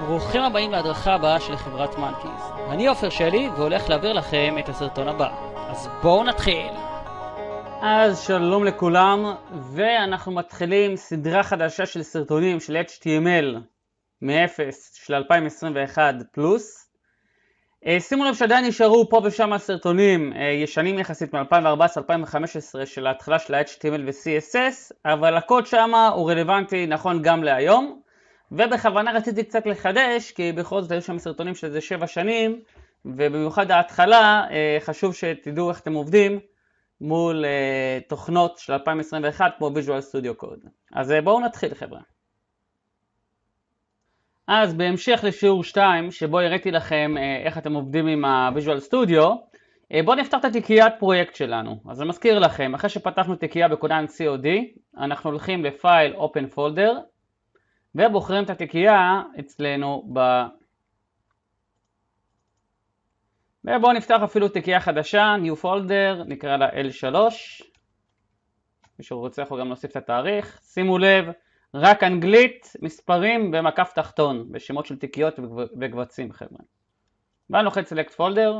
ברוכים הבאים להדרכה הבאה של חברת מנקיז. אני עופר שלי והולך להעביר לכם את הסרטון הבא. אז בואו נתחיל. אז שלום לכולם, ואנחנו מתחילים סדרה חדשה של סרטונים של HTML מ-0 של 2021 פלוס. אה, שימו לב שעדיין נשארו פה ושם הסרטונים אה, ישנים יחסית מ-2014-2015 של ההתחלה של ה-HTML ו-CSS, אבל הקוד שם הוא רלוונטי נכון גם להיום. ובכוונה רציתי קצת לחדש, כי בכל זאת היו שם סרטונים של איזה שבע שנים, ובמיוחד ההתחלה, אה, חשוב שתדעו איך אתם עובדים מול אה, תוכנות של 2021 כמו Visual Studio Code. אז אה, בואו נתחיל חבר'ה. אז בהמשך לשיעור 2, שבו הראיתי לכם איך אתם עובדים עם ה-Visual Studio, בואו נפתח את התיקיית פרויקט שלנו. אז אני מזכיר לכם, אחרי שפתחנו תיקייה בקודן COD, אנחנו הולכים לפייל Open Folder, ובוחרים את התיקייה אצלנו ב... ובואו נפתח אפילו תיקייה חדשה, New Folder, נקרא לה L3. מי שרוצה יכול גם להוסיף את התאריך. שימו לב, רק אנגלית, מספרים במקף תחתון, בשמות של תיקיות וקבצים חבר'ה. ואני לוחץ Select Folder,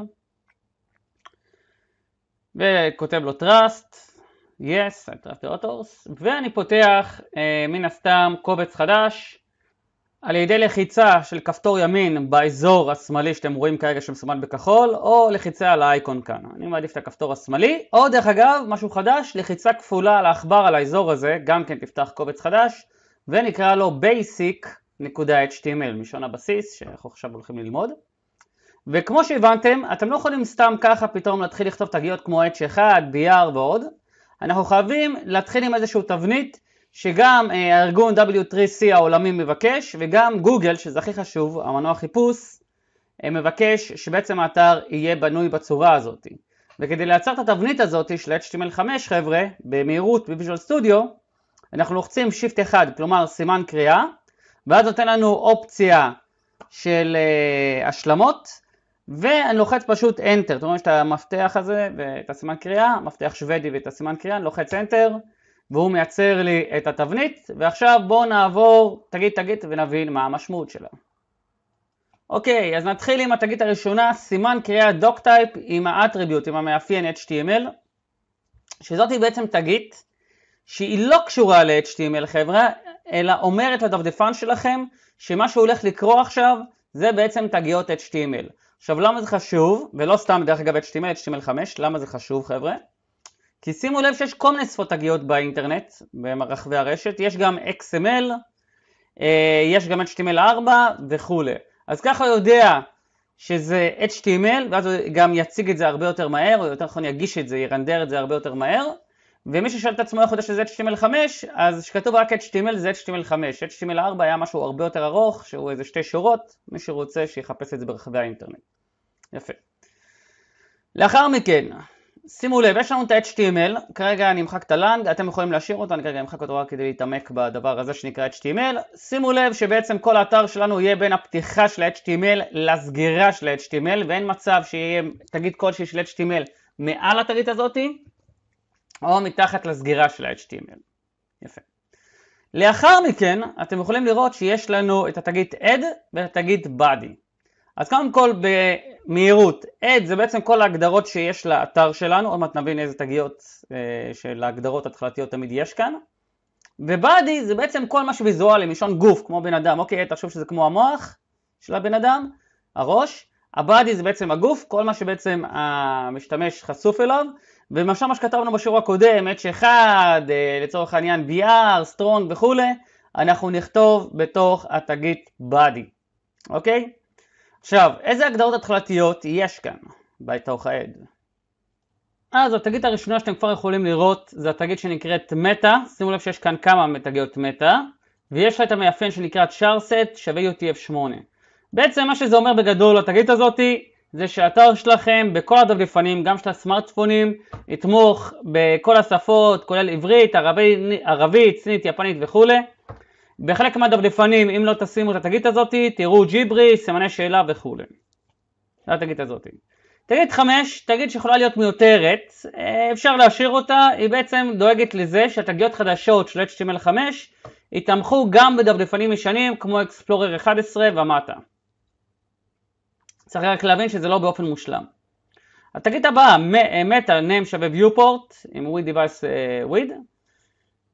וכותב לו Trust. yes, I trust the authors, ואני פותח אה, מן הסתם קובץ חדש על ידי לחיצה של כפתור ימין באזור השמאלי שאתם רואים כרגע שמסומן בכחול, או לחיצה על האייקון כאן. אני מעדיף את הכפתור השמאלי, או דרך אגב, משהו חדש, לחיצה כפולה על העכבר על האזור הזה, גם כן תפתח קובץ חדש, ונקרא לו basic.html, מלשון הבסיס, שאנחנו עכשיו הולכים ללמוד. וכמו שהבנתם, אתם לא יכולים סתם ככה פתאום להתחיל לכתוב תגיות כמו h1, br ועוד, אנחנו חייבים להתחיל עם איזושהי תבנית שגם אה, הארגון W3C העולמי מבקש וגם גוגל, שזה הכי חשוב, המנוע חיפוש, אה, מבקש שבעצם האתר יהיה בנוי בצורה הזאת. וכדי לייצר את התבנית הזאת של html 5 חבר'ה, במהירות בוויז'ואל סטודיו, אנחנו לוחצים שיפט 1, כלומר סימן קריאה, ואז נותן לנו אופציה של uh, השלמות, ואני לוחץ פשוט Enter, אתם רואים את המפתח הזה ואת הסימן קריאה, מפתח שוודי ואת הסימן קריאה, אני לוחץ Enter והוא מייצר לי את התבנית ועכשיו בואו נעבור תגיד תגיד ונבין מה המשמעות שלה. אוקיי, אז נתחיל עם התגית הראשונה, סימן קריאה דוקטייפ עם האטריביוט, עם המאפיין HTML, שזאת היא בעצם תגית שהיא לא קשורה ל-HTML חבר'ה, אלא אומרת לדפדפן שלכם שמה שהוא הולך לקרוא עכשיו זה בעצם תגיות HTML. עכשיו למה זה חשוב, ולא סתם דרך אגב HTML, HTML5, למה זה חשוב חבר'ה? כי שימו לב שיש כל מיני שפות תגיות באינטרנט, ברחבי הרשת, יש גם XML, אה, יש גם HTML4 וכולי. אז ככה יודע שזה HTML, ואז הוא גם יציג את זה הרבה יותר מהר, או יותר נכון יגיש את זה, ירנדר את זה הרבה יותר מהר. ומי ששאל את עצמו איך הוא יודע שזה HTML5, אז שכתוב רק HTML זה HTML5. HTML4 היה משהו הרבה יותר ארוך, שהוא איזה שתי שורות, מי שרוצה שיחפש את זה ברחבי האינטרנט. יפה. לאחר מכן, שימו לב, יש לנו את ה-HTML, כרגע אני אמחק את הלנג, אתם יכולים להשאיר אותו, אני כרגע אמחק אותו רק כדי להתעמק בדבר הזה שנקרא HTML. שימו לב שבעצם כל האתר שלנו יהיה בין הפתיחה של ה-HTML לסגירה של ה-HTML, ואין מצב שיהיה תגיד כלשהי של HTML מעל התגית הזאתי, או מתחת לסגירה של ה-HTML. יפה. לאחר מכן, אתם יכולים לראות שיש לנו את התגית add ואת התגית body. אז קודם כל, מהירות, עד זה בעצם כל ההגדרות שיש לאתר שלנו, עוד מעט נבין איזה תגיות אה, של ההגדרות התחלתיות תמיד יש כאן. ובאדי זה בעצם כל מה שוויזואלי, מלשון גוף, כמו בן אדם, אוקיי, תחשוב שזה כמו המוח של הבן אדם, הראש, הבאדי זה בעצם הגוף, כל מה שבעצם המשתמש אה, חשוף אליו, ולמשל מה שכתבנו בשיעור הקודם, H1, אה, לצורך העניין VR, Strong וכולי, אנחנו נכתוב בתוך התגית באדי, אוקיי? עכשיו, איזה הגדרות התחלתיות יש כאן בתוך העד? אז התגית הראשונה שאתם כבר יכולים לראות זה התגית שנקראת מטה, שימו לב שיש כאן כמה מתגיות מטה, ויש לה את המאפיין שנקרא charset שווה UTF-8. בעצם מה שזה אומר בגדול לתגית הזאתי זה שהאתר שלכם בכל הדפדפנים, גם של הסמארטפונים, יתמוך בכל השפות, כולל עברית, ערבית, ערבית סינית, יפנית וכולי. בחלק מהדפדפנים, אם לא תשימו את התגית הזאתי, תראו ג'יברי, סימני שאלה וכולי. זה התגית הזאתי. תגית חמש, תגית שיכולה להיות מיותרת, אה, אפשר להשאיר אותה, היא בעצם דואגת לזה שהתגיות חדשות של html5 יתמכו גם בדפדפנים ישנים כמו אקספלורר 11 ומטה. צריך רק להבין שזה לא באופן מושלם. התגית הבאה, אה, מטה, name שווה viewport עם with device with, אה,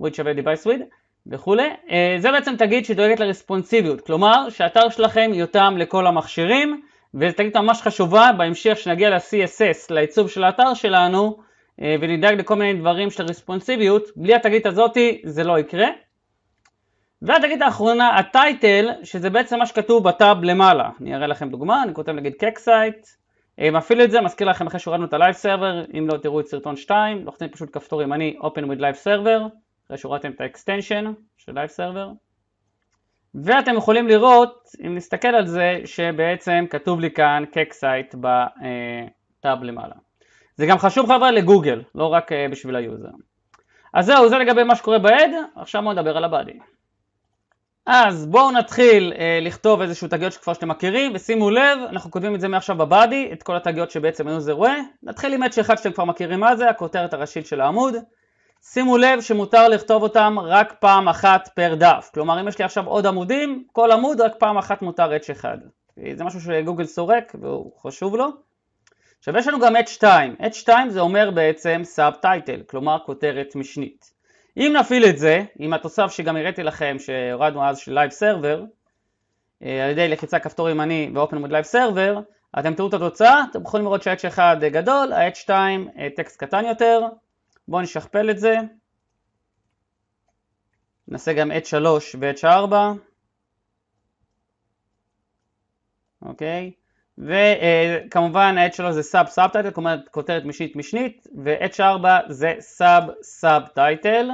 with שווה device with, וכולי. אה, זה בעצם תגיד שדואגת לרספונסיביות, כלומר שהאתר שלכם יותאם לכל המכשירים, וזו תגיד ממש חשובה בהמשך שנגיע ל-CSS, לעיצוב של האתר שלנו, אה, ונדאג לכל מיני דברים של רספונסיביות, בלי התגלית הזאתי זה לא יקרה. והתגלית האחרונה, הטייטל, שזה בעצם מה שכתוב בטאב למעלה. אני אראה לכם דוגמה, אני כותב נגיד קקסייט, אה, מפעיל את זה, מזכיר לכם אחרי שהורדנו את הלייב סרבר, אם לא תראו את סרטון 2, לוחצים פשוט כפתור ימני Open with Live Server. אחרי שהורדתם את האקסטנשן של Live Server, ואתם יכולים לראות, אם נסתכל על זה, שבעצם כתוב לי כאן קקסייט בטאב למעלה. זה גם חשוב חבר'ה לגוגל, לא רק אה, בשביל היוזר. אז זהו, זה לגבי מה שקורה בעד, עכשיו בואו נדבר על הבאדי. אז בואו נתחיל אה, לכתוב איזשהו תגיות שכבר שאתם מכירים, ושימו לב, אנחנו כותבים את זה מעכשיו בבאדי, את כל התגיות שבעצם היוזר רואה. נתחיל עם match שאחד שאתם כבר מכירים מה זה, הכותרת הראשית של העמוד. שימו לב שמותר לכתוב אותם רק פעם אחת פר דף. כלומר, אם יש לי עכשיו עוד עמודים, כל עמוד רק פעם אחת מותר H1. זה משהו שגוגל סורק והוא חשוב לו. עכשיו יש לנו גם H2. H2 זה אומר בעצם סאבטייטל, כלומר כותרת משנית. אם נפעיל את זה, עם התוסף שגם הראיתי לכם שהורדנו אז של Live Server, אה, על ידי לחיצה כפתור ימני ו-OpenMood Live Server, אתם תראו את התוצאה, אתם יכולים לראות שה-H1 גדול, ה-H2 אה, טקסט קטן יותר, בואו נשכפל את זה. נעשה גם את 3 ואת 4. אוקיי? וכמובן ה-H שלו זה סאב סאב טייטל, כלומר כותרת משנית משנית, ו-H4 זה סאב סאב טייטל,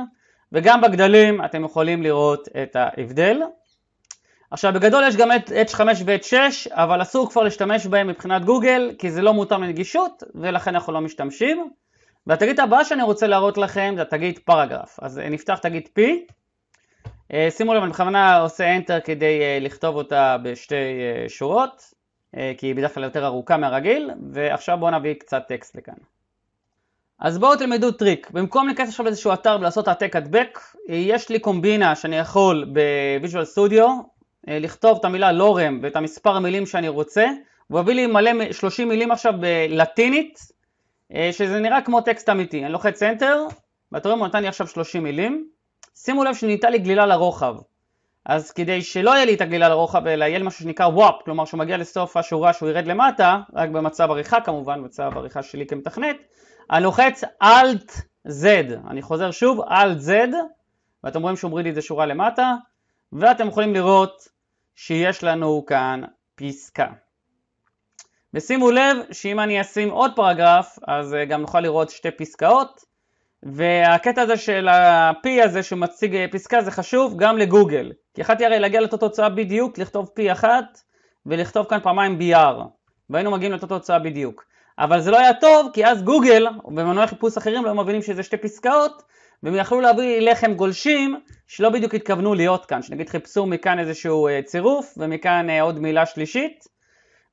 וגם בגדלים אתם יכולים לראות את ההבדל. עכשיו בגדול יש גם את h 5 ואת ו-H6, אבל אסור כבר להשתמש בהם מבחינת גוגל, כי זה לא מותר לנגישות, ולכן אנחנו לא משתמשים. והתגלית הבאה שאני רוצה להראות לכם זה התגלית פרגרף. אז אה, נפתח תגלית P. אה, שימו לב, אני בכוונה עושה Enter כדי אה, לכתוב אותה בשתי שורות, כי היא בדרך כלל יותר ארוכה מהרגיל, ועכשיו בואו נביא קצת טקסט לכאן. אז בואו תלמדו טריק. במקום להיכנס עכשיו לאיזשהו אתר ולעשות העתק הדבק, יש לי קומבינה שאני יכול בוויז'ואל סטודיו, לכתוב את המילה לורם ואת המספר המילים שאני רוצה, והוא יביא לי מלא 30 מילים עכשיו בלטינית, אה, שזה נראה כמו טקסט אמיתי. אני לוחץ Enter, ואתם רואים הוא נתן לי עכשיו 30 מילים. שימו לב שניתן לי גלילה לרוחב. אז כדי שלא יהיה לי את הגלילה לרוחב, אלא יהיה לי משהו שנקרא וואפ, כלומר שהוא מגיע לסוף השורה שהוא ירד למטה, רק במצב עריכה כמובן, במצב עריכה שלי כמתכנת, אני לוחץ Alt Z, אני חוזר שוב, Alt Z, ואתם רואים שהוא מוריד לי את זה שורה למטה, ואתם יכולים לראות שיש לנו כאן פסקה. ושימו לב שאם אני אשים עוד פרגרף, אז אה, גם נוכל לראות שתי פסקאות, והקטע הזה של ה-P הזה שמציג אה, פסקה זה חשוב גם לגוגל, כי יכולתי הרי להגיע לאותה תוצאה בדיוק, לכתוב P1 ולכתוב כאן פעמיים BR, והיינו מגיעים לאותה תוצאה בדיוק. אבל זה לא היה טוב, כי אז גוגל, במנועי חיפוש אחרים, לא מבינים שזה שתי פסקאות, והם יכלו להביא לחם גולשים, שלא בדיוק התכוונו להיות כאן, שנגיד חיפשו מכאן איזשהו אה, צירוף, ומכאן עוד מילה שלישית,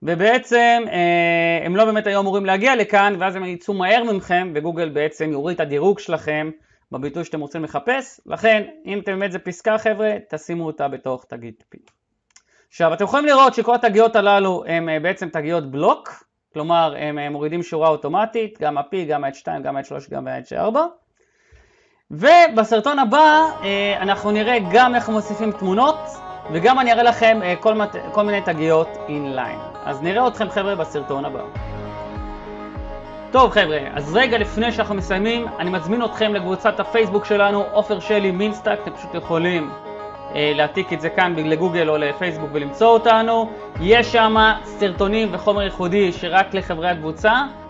ובעצם אה, הם לא באמת היו אמורים להגיע לכאן, ואז הם יצאו מהר ממכם, וגוגל בעצם יוריד את הדירוג שלכם בביטוי שאתם רוצים לחפש, לכן אם אתם באמת זה פסקה חבר'ה, תשימו אותה בתוך תגית P. עכשיו אתם יכולים לראות שכל התגיות הללו הן אה, בעצם תגיות בלוק, כלומר הם אה, מורידים שורה אוטומטית, גם ה-P, גם ה-H2, גם ה-H3, גם ה-H4. ובסרטון הבא אה, אנחנו נראה גם איך מוסיפים תמונות וגם אני אראה לכם אה, כל, מת... כל מיני תגיות אינליין. אז נראה אתכם חבר'ה בסרטון הבא. טוב חבר'ה, אז רגע לפני שאנחנו מסיימים, אני מזמין אתכם לקבוצת הפייסבוק שלנו, עופר שלי מינסטאק, אתם פשוט יכולים אה, להעתיק את זה כאן לגוגל או לפייסבוק ולמצוא אותנו. יש שם סרטונים וחומר ייחודי שרק לחברי הקבוצה.